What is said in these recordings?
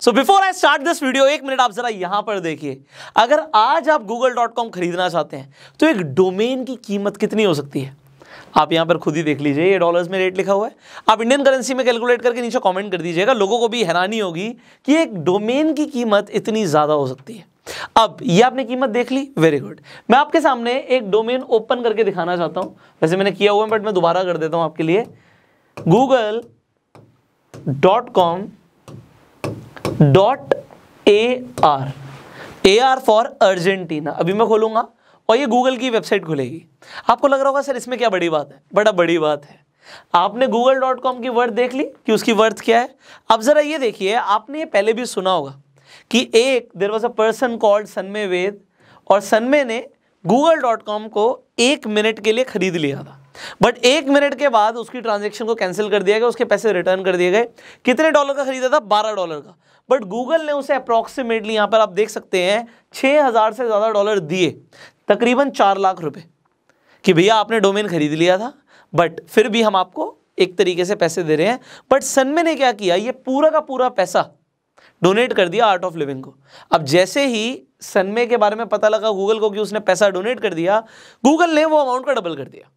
so before I start this video एक minute आप जरा यहां पर देखिए अगर आज आप गूगल डॉट कॉम खरीदना चाहते हैं तो एक डोमेन की कीमत कितनी हो सकती है आप यहां पर खुद ही देख लीजिए ये डॉलर्स में रेट लिखा हुआ है आप इंडियन करेंसी में कैलकुलेट करके नीचे कमेंट कर दीजिएगा लोगों को भी हैरानी होगी कि एक डोमेन की कीमत इतनी ज़्यादा हो सकती है अब ये आपने कीमत देख ली वेरी गुड मैं आपके सामने एक डोमेन ओपन करके दिखाना चाहता हूं वैसे मैंने किया हुआ है बट मैं दोबारा कर देता हूं आपके लिए Google dot com dot A R A R for Argentina अभी मैं खोलूंगा और ये गूगल की वेबसाइट खुलेगी आपको लग रहा होगा सर इसमें क्या बड़ी बात है बड़ा बड़ी बात है आपने गूगल डॉट कॉम की वर्थ देख ली कि उसकी वर्थ क्या है अब ज़रा ये देखिए आपने ये पहले भी सुना होगा कि एक there was a person called Sanmay Ved और सनमे ने गूगल डॉट कॉम को एक मिनट के लिए खरीद लिया था बट एक मिनट के बाद उसकी ट्रांजेक्शन को कैंसिल कर दिया गया उसके पैसे रिटर्न कर दिए गए कितने डॉलर का खरीदा था बारह डॉलर का बट गूगल ने उसे अप्रोक्सीमेटली यहां पर आप देख सकते हैं छह हज़ार से ज़्यादा डॉलर दिए तकरीबन चार लाख रुपए कि भैया आपने डोमेन खरीद लिया था बट फिर भी हम आपको एक तरीके से पैसे दे रहे हैं बट सनमे ने क्या किया ये पूरा का पूरा पैसा डोनेट कर दिया आर्ट ऑफ लिविंग को अब जैसे ही सनमे के बारे में पता लगा गूगल को कि उसने पैसा डोनेट कर दिया गूगल ने वो अमाउंट का डबल कर दिया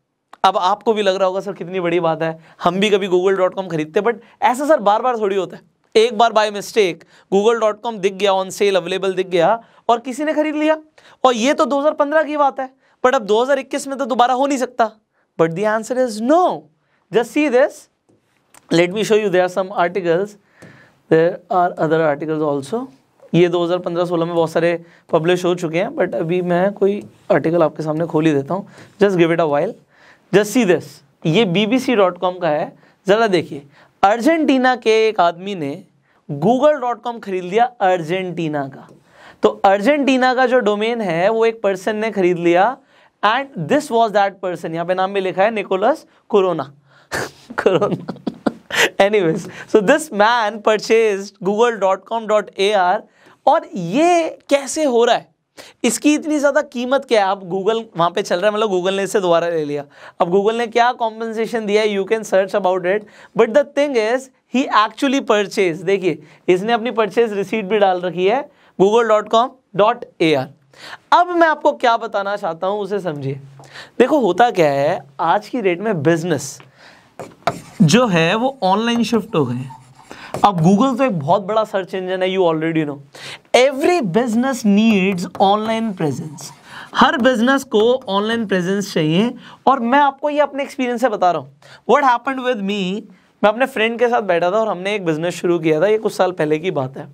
अब आपको भी लग रहा होगा सर कितनी बड़ी बात है हम भी कभी गूगल डॉट कॉम खरीदते बट ऐसा सर बार बार थोड़ी होता है एक बार by mistake Google dot com दिख गया ऑन सेल अवेलेबल दिख गया और किसी ने खरीद लिया और ये तो 2015 की बात है बट अब 2021 में तो दोबारा हो नहीं सकता but the answer is no just see this let me show you there some articles there are other articles also ये 2015-16 में बहुत सारे पब्लिश हो चुके हैं बट अभी मैं कोई आर्टिकल आपके सामने खोल ही देता हूँ just give it a while just see this ये कॉम का है ज़रा देखिए अर्जेंटीना के एक आदमी ने गूगल डॉट कॉम खरीद लिया अर्जेंटीना का तो अर्जेंटीना का जो डोमेन है वो एक पर्सन ने खरीद लिया and this was that person यहाँ पे नाम भी लिखा है Nicholas Corona Corona anyways so this man purchase Google dot dot com A R और ये कैसे हो रहा है इसकी इतनी ज़्यादा कीमत क्या है आप गूगल वहाँ पे चल रहा है मतलब गूगल ने इसे दोबारा ले लिया अब गूगल ने क्या कॉम्पनसेशन दिया है you can search about it but the thing is he actually purchase देखिए इसने अपनी परचेज रिसीट भी डाल रखी है Google dot com dot A R अब मैं आपको क्या बताना चाहता हूँ उसे समझिए देखो होता क्या है आज की डेट में बिजनेस जो है वो ऑनलाइन शिफ्ट हो गए हैं अब गूगल तो एक बहुत बड़ा सर्च इंजन है you already know every business needs online presence हर बिजनेस को ऑनलाइन प्रेजेंस चाहिए और मैं आपको ये अपने एक्सपीरियंस से बता रहा हूँ वट हैपन विद मी मैं अपने फ्रेंड के साथ बैठा था और हमने एक बिजनेस शुरू किया था ये कुछ साल पहले की बात है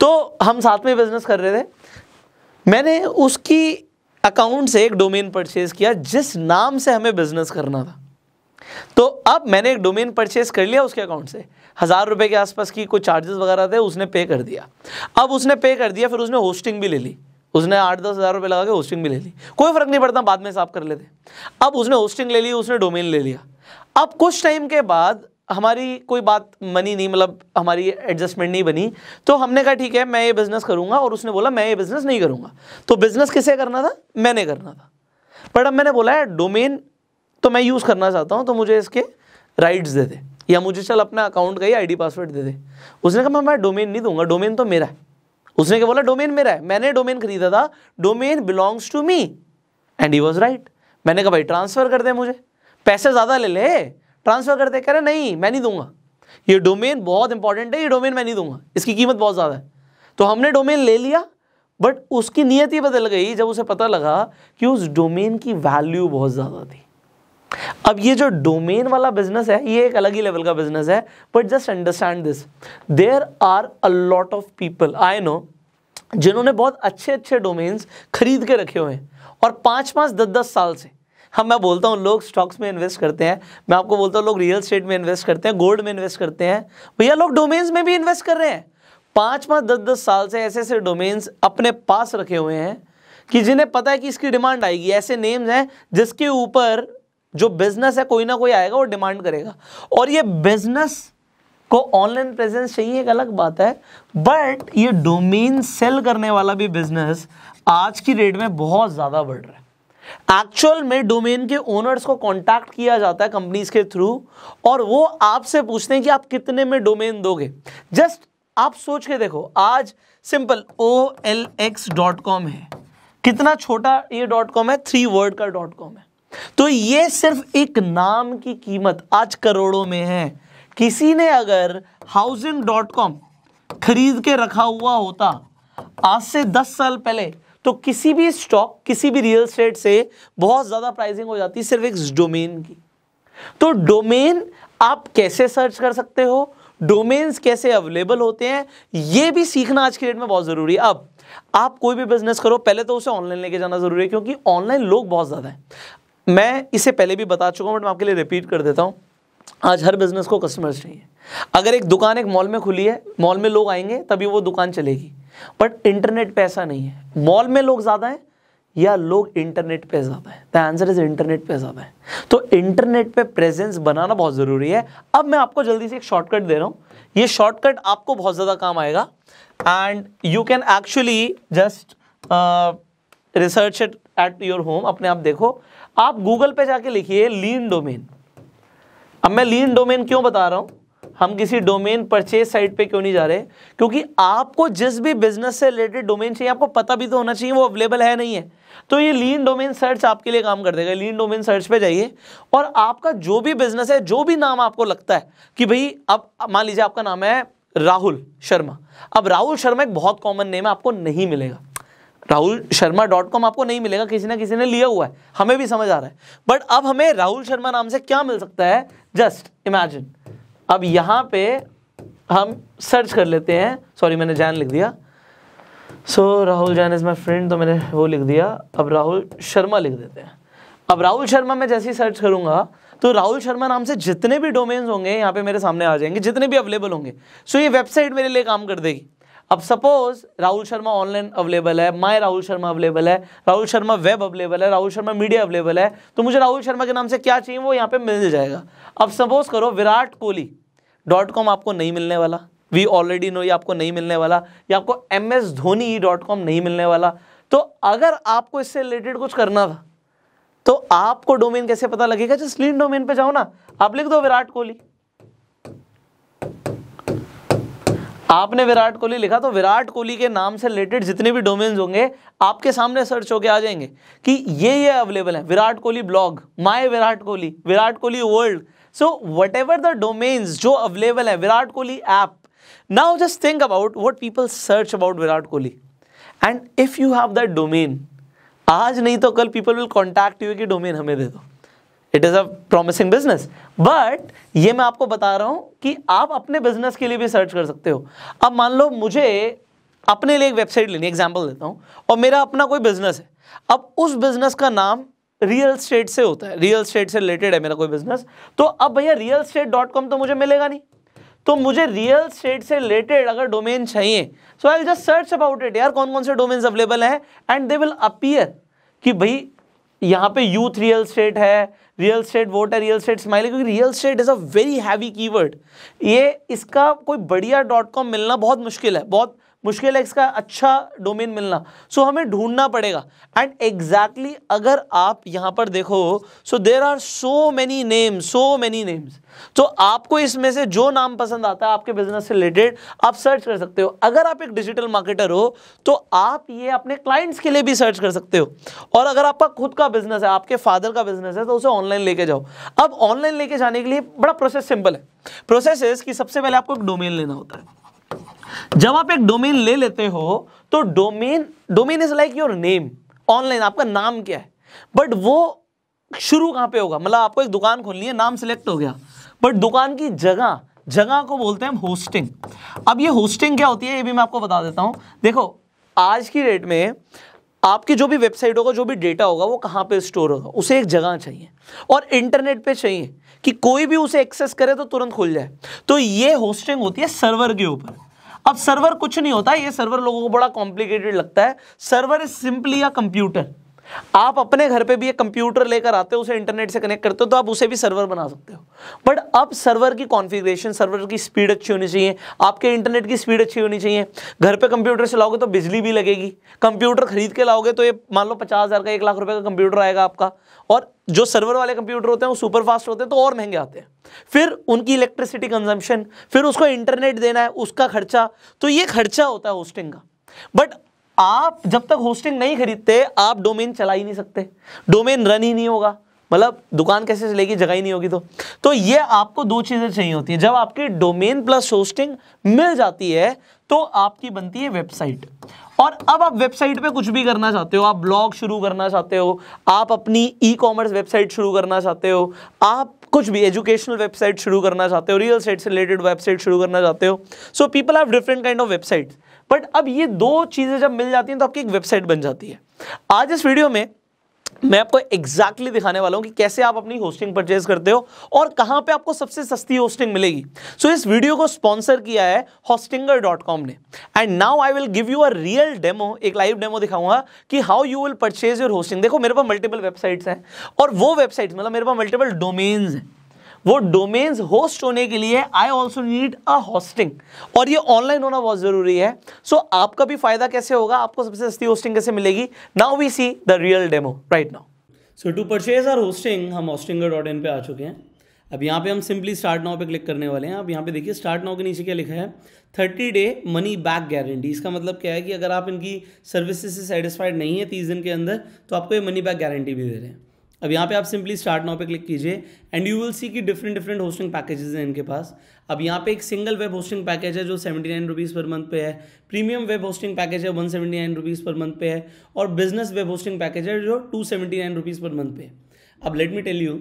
तो हम साथ में बिजनेस कर रहे थे मैंने उसकी अकाउंट से एक डोमेन परचेज किया जिस नाम से हमें बिजनेस करना था तो अब मैंने एक डोमेन परचेज कर लिया उसके अकाउंट से हज़ार रुपये के आसपास की कोई चार्जेस वगैरह थे उसने पे कर दिया अब उसने पे कर दिया फिर उसने होस्टिंग भी ले ली उसने आठ दस हज़ार रुपये लगा के होस्टिंग भी ले ली कोई फ़र्क नहीं पड़ता बाद में साफ कर लेते अब उसने होस्टिंग ले ली उसने डोमेन ले लिया अब कुछ टाइम के बाद हमारी कोई बात मनी नहीं मतलब हमारी एडजस्टमेंट नहीं बनी तो हमने कहा ठीक है मैं ये बिज़नेस करूँगा और उसने बोला मैं ये बिज़नेस नहीं करूँगा तो बिज़नेस किसे करना था मैंने करना था पर अब मैंने बोला है डोमेन तो मैं यूज़ करना चाहता हूँ तो मुझे इसके राइट्स दे दें या मुझे चल अपना अकाउंट का ही आईडी पासवर्ड दे दे उसने कहा मैं डोमेन नहीं दूंगा डोमेन तो मेरा है उसने क्या बोला डोमेन मेरा है मैंने डोमेन खरीदा था domain belongs to me and he was right मैंने कहा भाई ट्रांसफ़र कर दे मुझे पैसे ज़्यादा ले ले ट्रांसफ़र कर दे कह रहे नहीं मैं नहीं दूंगा ये डोमेन बहुत इंपॉर्टेंट है ये डोमेन मैं नहीं दूंगा इसकी कीमत बहुत ज़्यादा है तो हमने डोमेन ले लिया बट उसकी नीयत ही बदल गई जब उसे पता लगा कि उस डोमेन की वैल्यू बहुत ज़्यादा थी अब ये जो डोमेन वाला बिजनेस है ये एक अलग ही लेवल का बिजनेस है but just understand this there are a lot of people I know जिन्होंने बहुत अच्छे अच्छे डोमेन्स खरीद के रखे हुए हैं और पाँच पाँच दस दस साल से हम हाँ, मैं बोलता हूँ लोग स्टॉक्स में इन्वेस्ट करते हैं मैं आपको बोलता हूँ लोग रियल स्टेट में इन्वेस्ट करते हैं गोल्ड में इन्वेस्ट करते हैं भैया लोग डोमेन्स में भी इन्वेस्ट कर रहे हैं पाँच पाँच दस दस साल से ऐसे ऐसे डोमेन्स अपने पास रखे हुए हैं कि जिन्हें पता है कि इसकी डिमांड आएगी ऐसे नेम्स हैं जिसके ऊपर जो बिजनेस है कोई ना कोई आएगा और डिमांड करेगा और ये बिजनेस को ऑनलाइन प्रेजेंस चाहिए एक अलग बात है बट ये डोमेन सेल करने वाला भी बिजनेस आज की डेट में बहुत ज़्यादा बढ़ रहा है एक्चुअल में डोमेन के ओनर्स को कांटेक्ट किया जाता है कंपनीज के थ्रू और वो आपसे पूछते हैं कि आप कितने में डोमेन दोगे जस्ट आप सोच के देखो आज simple O L X dot com है कितना छोटा ये डॉट कॉम है थ्री वर्ड का डॉट कॉम है तो ये सिर्फ एक नाम की कीमत आज करोड़ों में है किसी ने अगर हाउसिंग डॉट कॉम खरीद के रखा हुआ होता आज से दस साल पहले तो किसी भी स्टॉक किसी भी रियल स्टेट से बहुत ज़्यादा प्राइसिंग हो जाती सिर्फ एक डोमेन की तो डोमेन आप कैसे सर्च कर सकते हो डोमेन्स कैसे अवेलेबल होते हैं यह भी सीखना आज की डेट में बहुत ज़रूरी है अब आप कोई भी बिजनेस करो पहले तो उसे ऑनलाइन लेके जाना ज़रूरी है क्योंकि ऑनलाइन लोग बहुत ज़्यादा हैं मैं इसे पहले भी बता चुका हूँ बट मैं आपके लिए रिपीट कर देता हूँ आज हर बिज़नेस को कस्टमर्स चाहिए अगर एक दुकान एक मॉल में खुली है मॉल में लोग आएंगे तभी वो दुकान चलेगी बट इंटरनेट पे ऐसा नहीं है मॉल में लोग ज़्यादा हैं या लोग इंटरनेट पे ज़्यादा है द आंसर इज इंटरनेट पे ज़्यादा है तो इंटरनेट पे प्रेजेंस बनाना बहुत ज़रूरी है अब मैं आपको जल्दी से एक शॉर्टकट दे रहा हूँ ये शॉर्टकट आपको बहुत ज़्यादा काम आएगा and you can actually just research it at your home अपने आप देखो आप गूगल पे जाके लिखिए लीन डोमेन अब मैं लीन डोमेन क्यों बता रहा हूं हम किसी डोमेन परचेज साइट पे क्यों नहीं जा रहे क्योंकि आपको जिस भी बिजनेस से रिलेटेड डोमेन चाहिए आपको पता भी तो होना चाहिए वो अवेलेबल है नहीं है तो ये लीन डोमेन सर्च आपके लिए काम कर देगा लीन डोमेन सर्च पे जाइए और आपका जो भी बिजनेस है जो भी नाम आपको लगता है कि भाई अब मान लीजिए आपका नाम है राहुल शर्मा अब राहुल शर्मा एक बहुत कॉमन नेम है आपको नहीं मिलेगा राहुल शर्मा डॉट कॉम आपको नहीं मिलेगा किसी ना किसी ने लिया हुआ है हमें भी समझ आ रहा है बट अब हमें राहुल शर्मा नाम से क्या मिल सकता है जस्ट इमेजिन अब यहां पे हम सर्च कर लेते हैं सॉरी मैंने जैन लिख दिया so so, Rahul Jain is my friend तो मैंने वो लिख दिया अब राहुल शर्मा लिख देते हैं अब राहुल शर्मा मैं जैसे ही सर्च करूंगा तो राहुल शर्मा नाम से जितने भी डोमेन्स होंगे यहाँ पे मेरे सामने आ जाएंगे जितने भी अवेलेबल होंगे सो so, ये वेबसाइट मेरे लिए काम कर देगी अब suppose Rahul Sharma online available है माय राहुल शर्मा अवेलेबल है राहुल शर्मा वेब अवेलेबल है राहुल शर्मा मीडिया अवेलेबल है तो मुझे राहुल शर्मा के नाम से क्या चाहिए वो यहाँ पे मिल जाएगा अब सपोज करो विराट कोहली डॉट कॉम आपको नहीं मिलने वाला वी ऑलरेडी नो ये आपको नहीं मिलने वाला या आपको M S Dhoni dot com नहीं मिलने वाला तो अगर आपको इससे रिलेटेड कुछ करना था तो आपको डोमेन कैसे पता लगेगा जिस लीन डोमेन पे जाओ ना आप लिख दो विराट कोहली आपने विराट कोहली लिखा तो विराट कोहली के नाम से रिलेटेड जितने भी डोमेन्स होंगे आपके सामने सर्च होके आ जाएंगे कि ये ये अवेलेबल है Virat Kohli blog my Virat Kohli Virat Kohli world so whatever the domains जो अवेलेबल है Virat Kohli app now just think about what people search about Virat Kohli and if you have that domain आज नहीं तो कल पीपल विल कॉन्टैक्ट यू की डोमेन हमें दे दो it is a promising business but ये मैं आपको बता रहा हूं कि आप अपने बिजनेस के लिए भी सर्च कर सकते हो अब मान लो मुझे अपने लिए एक वेबसाइट लेनी एग्जाम्पल देता हूँ और मेरा अपना कोई बिजनेस है अब उस बिजनेस का नाम रियल स्टेट से होता है रियल स्टेट से रिलेटेड है मेरा कोई बिजनेस तो अब भैया रियल स्टेट डॉट कॉम तो मुझे मिलेगा नहीं तो मुझे रियल स्टेट से रिलेटेड अगर डोमेन चाहिए so I just search about it यार कौन कौन से डोमेन्स अवेलेबल हैं एंड दे विल अपीयर कि भाई यहाँ पे यूथ रियल स्टेट है रियल स्टेट वोट है रियल स्टेट स्माइल है क्योंकि real estate is a very heavy keyword ये इसका कोई बढ़िया डॉट कॉम मिलना बहुत मुश्किल है बहुत मुश्किल है इसका अच्छा डोमेन मिलना सो so, हमें ढूंढना पड़ेगा एंड एग्जैक्टली exactly अगर आप यहाँ पर देखो so there are so many name so many names तो आपको इसमें से जो नाम पसंद आता है आपके बिजनेस से रिलेटेड आप सर्च कर सकते हो अगर आप एक डिजिटल मार्केटर हो तो आप ये अपने क्लाइंट्स के लिए भी सर्च कर सकते हो और अगर आपका खुद का बिजनेस है आपके फादर का बिजनेस है तो उसे ऑनलाइन लेके जाओ अब ऑनलाइन लेके जाने के लिए बड़ा प्रोसेस सिंपल है प्रोसेस इज कि सबसे पहले आपको एक डोमेन लेना होता है जब आप एक डोमेन ले लेते हो तो domain domain is like your name online आपका नाम क्या है बट वो शुरू कहां पे होगा मतलब आपको एक दुकान खोलनी है नाम सिलेक्ट हो गया बट दुकान की जगह जगह को बोलते हैं हम होस्टिंग अब ये होस्टिंग क्या होती है ये भी मैं आपको बता देता हूं देखो आज की डेट में आपकी जो भी वेबसाइट होगा जो भी डेटा होगा वो कहां पे स्टोर होगा उसे एक जगह चाहिए और इंटरनेट पे चाहिए कि कोई भी उसे एक्सेस करे तो तुरंत खुल जाए तो ये होस्टिंग होती है सर्वर के ऊपर अब सर्वर कुछ नहीं होता ये सर्वर लोगों को बड़ा कॉम्प्लिकेटेड लगता है server is simply a computer आप अपने घर पे भी एक कंप्यूटर लेकर आते हो उसे इंटरनेट से कनेक्ट करते हो तो आप उसे भी सर्वर बना सकते हो बट अब सर्वर की कॉन्फ़िगरेशन सर्वर की स्पीड अच्छी होनी चाहिए आपके इंटरनेट की स्पीड अच्छी होनी चाहिए घर पे कंप्यूटर से लाओगे तो बिजली भी लगेगी कंप्यूटर खरीद के लाओगे तो ये मान लो पचास हज़ार का एक लाख रुपये का कंप्यूटर आएगा आपका और जो सर्वर वाले कंप्यूटर होते हैं वो सुपर फास्ट होते हैं तो और महंगे आते हैं फिर उनकी इलेक्ट्रिसिटी कंजम्पशन फिर उसको इंटरनेट देना है उसका खर्चा तो ये खर्चा होता है होस्टिंग का बट आप जब तक होस्टिंग नहीं खरीदते आप डोमेन चला ही नहीं सकते डोमेन रन ही नहीं होगा मतलब दुकान कैसे चलेगी जगह ही नहीं होगी तो तो ये आपको दो चीज़ें चाहिए होती हैं जब आपकी डोमेन प्लस होस्टिंग मिल जाती है तो आपकी बनती है वेबसाइट और अब आप वेबसाइट पे कुछ भी करना चाहते हो आप ब्लॉग शुरू करना चाहते हो आप अपनी ई कॉमर्स वेबसाइट शुरू करना चाहते हो आप कुछ भी एजुकेशनल वेबसाइट शुरू करना चाहते हो रियल स्टेट से रिलेटेड वेबसाइट शुरू करना चाहते हो so people have different kind of websites but अब ये दो चीज़ें जब मिल जाती हैं तो आपकी एक वेबसाइट बन जाती है आज इस वीडियो में मैं आपको एग्जैक्टली exactly दिखाने वाला हूं कि कैसे आप अपनी होस्टिंग परचेज करते हो और कहां पे आपको सबसे सस्ती होस्टिंग मिलेगी सो so, इस वीडियो को स्पॉन्सर किया है होस्टिंगर डॉट कॉम ने and now I will give you a real demo एक लाइव डेमो दिखाऊंगा कि how you will purchase your hosting देखो मेरे पास मल्टीपल वेबसाइट्स हैं और वो वेबसाइट्स मतलब मेरे पास मल्टीपल डोमेन्स हैं वो डोमेन्स होस्ट होने के लिए I also need a hosting और ये ऑनलाइन होना बहुत ज़रूरी है सो so, आपका भी फायदा कैसे होगा आपको सबसे सस्ती होस्टिंग कैसे मिलेगी now we see the real demo right now so to purchase our hosting हम होस्टिंग डॉट इन पर आ चुके हैं अब यहाँ पे हम सिंपली स्टार्ट नाउ पे क्लिक करने वाले हैं अब यहाँ पे देखिए स्टार्ट नाउ के नीचे क्या लिखा है thirty day money back guarantee इसका मतलब क्या है कि अगर आप इनकी सर्विसेज से सेटिस्फाइड नहीं है तीस दिन के अंदर तो आपको ये मनी बैक गारंटी भी दे रहे हैं अब यहाँ पे आप सिंपली स्टार्ट नाउ पे क्लिक कीजिए एंड यू विल सी कि डिफरेंट डिफरेंट होस्टिंग पैकेजेस हैं इनके पास अब यहाँ पे एक सिंगल वेब होस्टिंग पैकेज है जो seventy nine rupees per month पे है प्रीमियम वेब होस्टिंग पैकेज है one seventy nine rupees per month पे है और बिजनेस वेब होस्टिंग पैकेज है जो two seventy nine rupees per month पे है अब let me tell you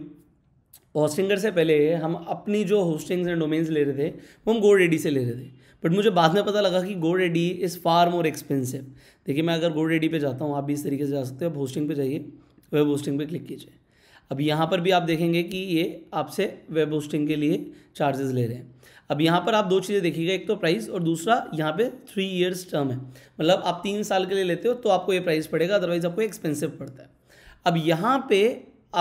Hostinger से पहले हम अपनी जो होस्टिंग्स एंड डोमेन्स ले रहे थे वो हम गो रेडी से ले रहे थे बट मुझे बाद में पता लगा कि GoDaddy is far more expensive देखिए मैं अगर गो रेडी पर जाता हूँ आप भी इस तरीके से जा सकते हो आप होस्टिंग पे जाइए वेब होस्टिंग पे क्लिक कीजिए अब यहाँ पर भी आप देखेंगे कि ये आपसे वेब होस्टिंग के लिए चार्जेस ले रहे हैं अब यहाँ पर आप दो चीज़ें देखिएगा एक तो प्राइस और दूसरा यहाँ पे थ्री इयर्स टर्म है मतलब आप तीन साल के लिए लेते हो तो आपको ये प्राइस पड़ेगा अदरवाइज़ आपको एक्सपेंसिव पड़ता है अब यहाँ पे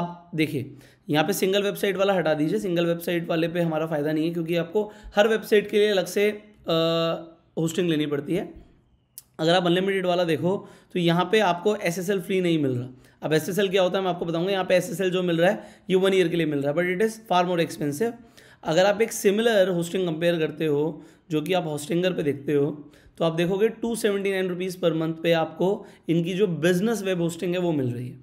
आप देखिए यहाँ पे सिंगल वेबसाइट वाला हटा दीजिए सिंगल वेबसाइट वाले पे हमारा फ़ायदा नहीं है क्योंकि आपको हर वेबसाइट के लिए अलग से होस्टिंग लेनी पड़ती है अगर आप अनलिमिटेड वाला देखो तो यहाँ पे आपको एसएसएल फ्री नहीं मिल रहा अब एसएसएल क्या होता है मैं आपको बताऊंगा यहाँ पे एसएसएल जो मिल रहा है ये वन ईयर के लिए मिल रहा है but it is far more expensive अगर आप एक सिमिलर होस्टिंग कंपेयर करते हो जो कि आप होस्टिंगर पे देखते हो तो आप देखोगे two seventy nine rupees per month पे आपको इनकी जो बिजनेस वेब होस्टिंग है वो मिल रही है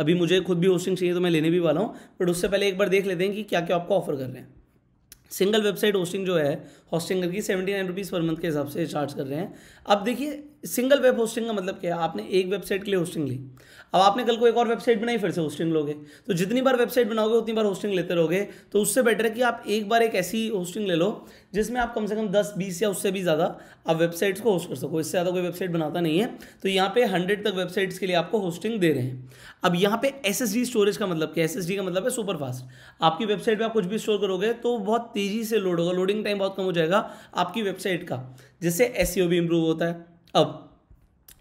अभी मुझे खुद भी होस्टिंग चाहिए तो मैं लेने भी वाला हूँ बट उससे पहले एक बार देख लेते हैं कि क्या क्या आपको ऑफर कर रहे हैं सिंगल वेबसाइट होस्टिंग जो है होस्टिंगर की seventy nine rupees per month के हिसाब से चार्ज कर रहे हैं अब देखिए सिंगल वेब होस्टिंग का मतलब क्या है आपने एक वेबसाइट के लिए होस्टिंग ली अब आपने कल को एक और वेबसाइट बनाई फिर से होस्टिंग लोगे तो जितनी बार वेबसाइट बनाओगे उतनी बार होस्टिंग लेते रहोगे तो उससे बेटर है कि आप एक बार एक ऐसी होस्टिंग ले लो जिसमें आप कम से कम दस बीस या उससे भी ज़्यादा आप वेबसाइट्स को होस्ट कर सको इससे ज़्यादा कोई वेबसाइट बनाता नहीं है तो यहाँ पे हंड्रेड तक वेबसाइट्स के लिए आपको होस्टिंग दे रहे हैं अब यहाँ पे एस स्टोरेज का मतलब क्या एस का मतलब है सुपर फास्ट आपकी वेबसाइट पर आप कुछ भी स्टोर करोगे तो बहुत तेज़ी से लोड होगा लोडिंग टाइम बहुत कम हो जाएगा आपकी वेबसाइट का जिससे एस e भी इंप्रूव होता है अब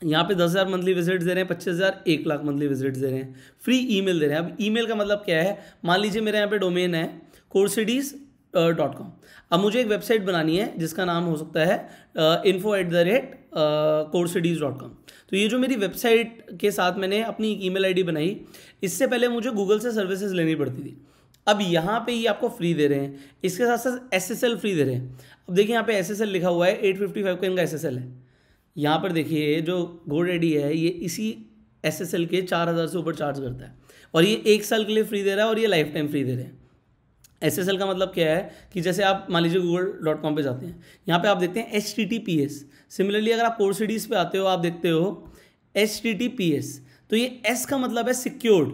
यहाँ पे दस हज़ार मंथली विजिट दे रहे हैं पच्चीस हज़ार एक लाख मंथली विजिट दे रहे हैं फ्री ईमेल दे रहे हैं अब ईमेल का मतलब क्या है मान लीजिए मेरे यहाँ पे डोमेन है कोर्सिडीज़ डॉट कॉम अब मुझे एक वेबसाइट बनानी है जिसका नाम हो सकता है info at the rate coursedeeds dot com तो ये जो मेरी वेबसाइट के साथ मैंने अपनी ई मेल बनाई इससे पहले मुझे गूगल से सर्विसेज लेनी पड़ती थी अब यहाँ पे ये आपको फ्री दे रहे हैं इसके साथ साथ एस फ्री दे रहे हैं अब देखिए यहाँ पे एस लिखा हुआ है एट फिफ्टी फाइव का इनका एस है यहाँ पर देखिए जो गो रेडी है ये इसी एस एस एल के चार हज़ार से ऊपर चार्ज करता है और ये एक साल के लिए फ्री दे रहा है और ये लाइफ टाइम फ्री दे रहे हैं एस एस एल का मतलब क्या है कि जैसे आप मान लीजिए गूगल डॉट कॉम पर जाते हैं यहाँ पे आप देखते हैं H T T P S similarly अगर आप सीडीज पर आते हो आप देखते हो H T T P S तो ये एस का मतलब है सिक्योर्ड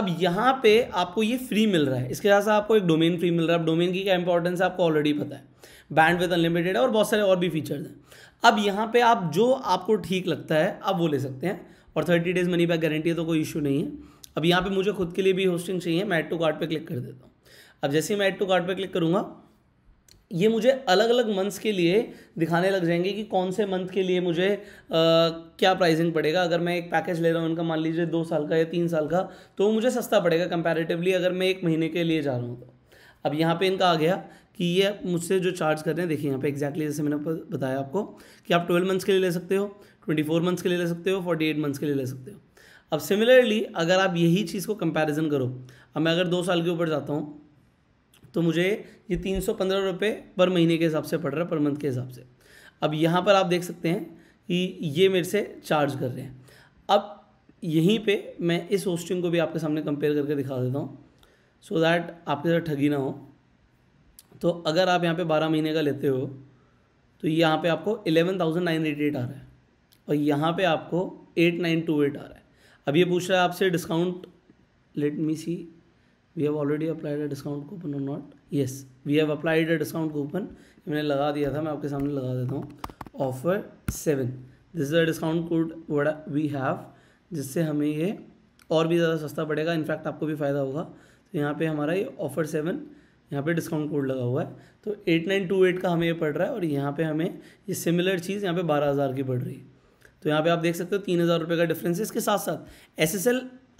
अब यहाँ पे आपको ये फ्री मिल रहा है इसके साथ साथ आपको एक डोमेन फ्री मिल रहा है अब डोमेन की क्या इंपॉर्टेंस है आपको ऑलरेडी पता है बैंड विद अनलिमिटेड है और बहुत सारे और भी फीचर्स हैं अब यहाँ पे आप जो आपको ठीक लगता है आप वो ले सकते हैं और thirty days money back guarantee है तो कोई इशू नहीं है अब यहाँ पे मुझे खुद के लिए भी होस्टिंग चाहिए मैं एड टू कार्ड पे क्लिक कर देता हूँ अब जैसे ही मैं एड टू कार्ड पे क्लिक करूँगा ये मुझे अलग अलग मंथ्स के लिए दिखाने लग जाएंगे कि कौन से मंथ के लिए मुझे आ, क्या प्राइसिंग पड़ेगा अगर मैं एक पैकेज ले रहा हूँ उनका मान लीजिए दो साल का या तीन साल का तो मुझे सस्ता पड़ेगा कंपैरेटिवली अगर मैं एक महीने के लिए जा रहा हूँ तो अब यहाँ पे इनका आ गया कि ये मुझसे जो चार्ज कर रहे हैं देखिए यहाँ पे एग्जैक्टली जैसे मैंने बताया आपको कि आप ट्वेल्व मंथ्स के लिए ले सकते हो ट्वेंटी फोर मंथ्स के लिए ले सकते हो फोर्टी एट मंथ्स के लिए ले सकते हो अब सिमिलरली अगर आप यही चीज़ को कंपेरिजन करो अब मैं अगर दो साल के ऊपर जाता हूँ तो मुझे ये तीन सौ पंद्रह रुपये पर महीने के हिसाब से पड़ रहा है पर मंथ के हिसाब से अब यहाँ पर आप देख सकते हैं कि ये मेरे से चार्ज कर रहे हैं अब यहीं पे मैं इस होस्टिंग को भी आपके सामने कंपेयर करके दिखा देता हूँ सो so दैट आपके साथ ठगी ना हो तो अगर आप यहाँ पे बारह महीने का लेते हो तो यहाँ पे आपको eleven thousand nine eighty eight आ रहा है और यहाँ पे आपको एट नाइन टू एट आ रहा है अब ये पूछ रहा है आपसे discount let me see we have already applied a discount coupon और not yes we have applied a discount coupon मैंने लगा दिया था मैं आपके सामने लगा देता हूँ offer seven this is a discount code we have जिससे हमें ये और भी ज़्यादा सस्ता पड़ेगा इनफैक्ट आपको भी फ़ायदा होगा तो यहाँ पे हमारा ये ऑफर सेवन यहाँ पे डिस्काउंट कोड लगा हुआ है तो एट नाइन टू एट का हमें ये पड़ रहा है और यहाँ पे हमें ये सिमिलर चीज़ यहाँ पे बारह हज़ार की पड़ रही है तो यहाँ पे आप देख सकते हो तीन हज़ार रुपये का डिफरेंस है इसके साथ साथ एस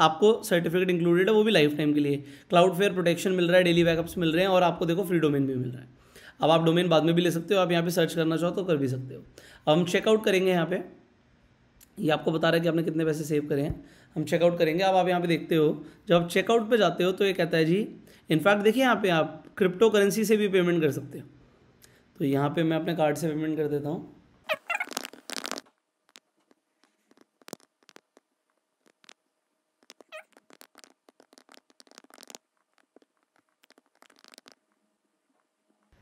आपको सर्टिफिकेट इंक्लूडेड है वो भी लाइफ टाइम के लिए क्लाउड फेयर प्रोटेक्शन मिल रहा है डेली बैकअप्स मिल रहे हैं और आपको देखो फ्री डोमेन भी मिल रहा है अब आप डोमेन बाद में भी ले सकते हो आप यहाँ पर सर्च करना चाहो तो कर भी सकते हो अब हम चेकआउट करेंगे यहाँ पर ये आपको बता रहा है कि आपने कितने पैसे सेव करें हैं हम चेकआउट करेंगे अब आप यहाँ पे देखते हो जब आप चेकआउट पे जाते हो तो ये कहता है जी इनफैक्ट देखिए यहाँ पे आप क्रिप्टो करेंसी से भी पेमेंट कर सकते हो तो यहाँ पे मैं अपने कार्ड से पेमेंट कर देता हूँ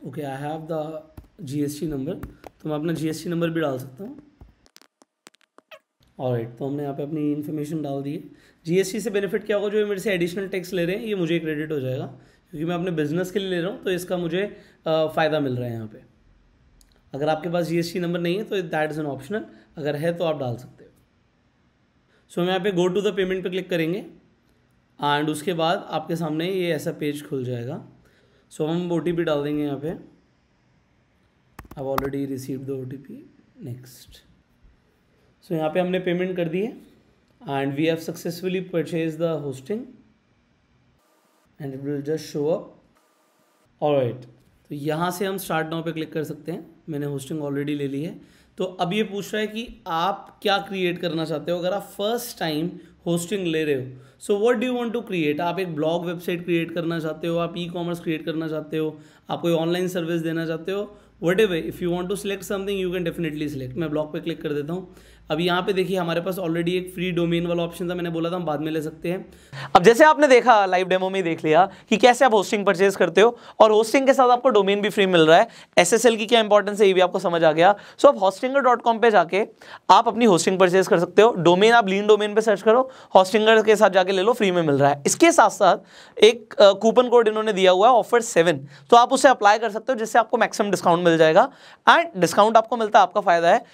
okay I have the GST number तो मैं अपना जीएसटी नंबर भी डाल सकता हूँ और तो हमने यहाँ पे अपनी इन्फॉर्मेशन डाल दी है जीएसटी से बेनिफिट क्या होगा जो मेरे से एडिशनल टैक्स ले रहे हैं ये मुझे क्रेडिट हो जाएगा क्योंकि मैं अपने बिजनेस के लिए ले रहा हूँ तो इसका मुझे फ़ायदा मिल रहा है यहाँ पे अगर आपके पास टी नंबर नहीं है तो दैट इज़ एन ऑप्शनल अगर है तो आप डाल सकते हो सो हम यहाँ पे गो टू द पेमेंट पे क्लिक करेंगे एंड उसके बाद आपके सामने ये ऐसा पेज खुल जाएगा सो so, हम ओ डाल देंगे यहाँ पे अब ऑलरेडी रिसीव द ओ नेक्स्ट सो यहाँ पे हमने पेमेंट कर दी है and we have successfully purchase the hosting and it will just show up right तो यहाँ से हम स्टार्ट नाउ पे क्लिक कर सकते हैं मैंने होस्टिंग ऑलरेडी ले ली है तो अब ये पूछ रहा है कि आप क्या क्रिएट करना चाहते हो अगर आप फर्स्ट टाइम होस्टिंग ले रहे हो so what do want to create आप एक ब्लॉग वेबसाइट क्रिएट करना चाहते हो आप ई कॉमर्स क्रिएट करना चाहते हो आप कोई ऑनलाइन सर्विस देना चाहते हो what if you want to select something you can definitely select मैं ब्लॉग पे क्लिक कर देता हूँ अब यहाँ पे देखिए हमारे पास ऑलरेडी एक फ्री डोमेन वाला ऑप्शन था मैंने बोला था हम बाद में ले सकते हैं अब जैसे आपने देखा लाइव डेमो में देख लिया कि कैसे आप होस्टिंग परचेज करते हो और होस्टिंग के साथ आपको डोमेन भी फ्री मिल रहा है एस की क्या इंपॉर्टेंस है ये भी आपको समझ आ गया सो आप हॉस्टिंगर डॉट जाके आप अपनी होस्टिंग परचेज कर सकते हो डोमेन आप लीन डोमेन पर सर्च करो हॉस्टिंगर के साथ जाके ले लो फ्री में मिल रहा है इसके साथ साथ एक कूपन कोड इन्होंने दिया हुआ है ऑफर सेवन तो आप उसे अप्लाई कर सकते हो जिससे आपको मैक्सिमम डिस्काउंट मिल जाएगा एंड डिस्काउंट आपको मिलता है आपका फायदा है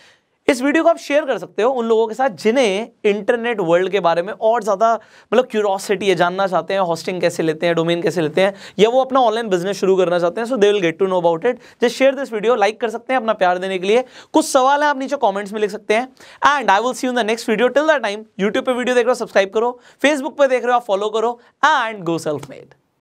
इस वीडियो को आप शेयर कर सकते हो उन लोगों के साथ जिन्हें इंटरनेट वर्ल्ड के बारे में और ज़्यादा मतलब क्यूरोसिटी है जानना चाहते हैं हॉस्टिंग कैसे लेते हैं डोमेन कैसे लेते हैं या वो अपना ऑनलाइन बिजनेस शुरू करना चाहते हैं so they will get to know about it just share this video like कर सकते हैं अपना प्यार देने के लिए कुछ सवाल है आप नीचे कॉमेंट्स में लिख सकते हैं and I will see in the next video till the time YouTube पर वीडियो देख रहे हो सब्सक्राइब करो फेसबुक पर देख रहे हो आप फॉलो करो एंड गो सेल्फ मेड